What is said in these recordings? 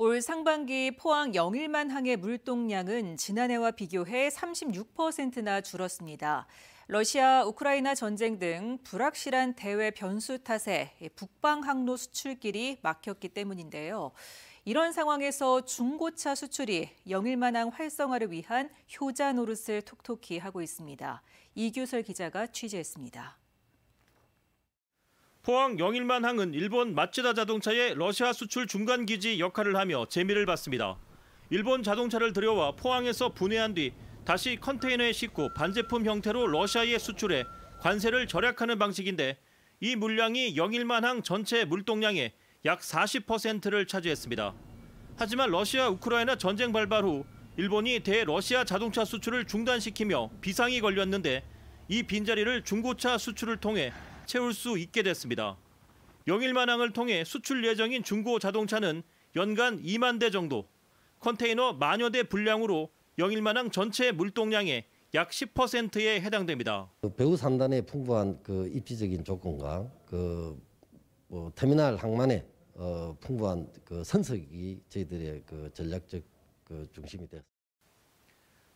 올 상반기 포항 영일만 항의 물동량은 지난해와 비교해 36%나 줄었습니다. 러시아, 우크라이나 전쟁 등 불확실한 대외 변수 탓에 북방 항로 수출길이 막혔기 때문인데요. 이런 상황에서 중고차 수출이 영일만항 활성화를 위한 효자 노릇을 톡톡히 하고 있습니다. 이규설 기자가 취재했습니다. 포항 영일만 항은 일본 마츠다 자동차의 러시아 수출 중간 기지 역할을 하며 재미를 봤습니다. 일본 자동차를 들여와 포항에서 분해한 뒤 다시 컨테이너에 싣고 반제품 형태로 러시아에 수출해 관세를 절약하는 방식인데 이 물량이 영일만항 전체 물동량의 약 40%를 차지했습니다. 하지만 러시아 우크라이나 전쟁 발발 후 일본이 대러시아 자동차 수출을 중단시키며 비상이 걸렸는데 이 빈자리를 중고차 수출을 통해 채울 수 있게 됐습니다. 영일만항을 통해 수출 예정인 중고 자동차는 연간 2만 대 정도, 컨테이너 만여 대 분량으로 영일만항 전체 물동량의 약 10%에 해당됩니다. 그 배후 3단의 풍부한 그 입지적인 조건과 그뭐 터미널 항만의 어 풍부한 그 선석이 저희들의 그 전략적 그 중심이 됐습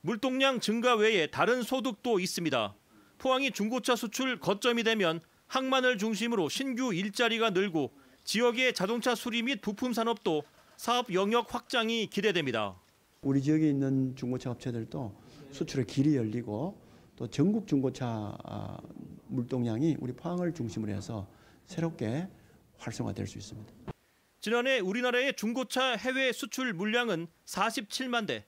물동량 증가 외에 다른 소득도 있습니다. 포항이 중고차 수출 거점이 되면 항만을 중심으로 신규 일자리가 늘고 지역의 자동차 수리 및 부품 산업도 사업 영역 확장이 기대됩니다. 우리 지역에 있는 중고차 업체들도 수출의 길이 열리고 또 전국 중고차 아, 물동량이 우리 포항을 중심으로 해서 새롭게 활성화될 수 있습니다. 지난해 우리나라의 중고차 해외 수출 물량은 47만 대.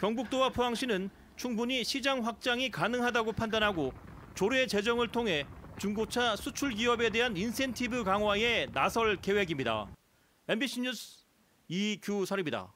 경북도와 포항시는 충분히 시장 확장이 가능하다고 판단하고 조례 제정을 통해 중고차 수출 기업에 대한 인센티브 강화에 나설 계획입니다. MBC 뉴스 이규설입니다.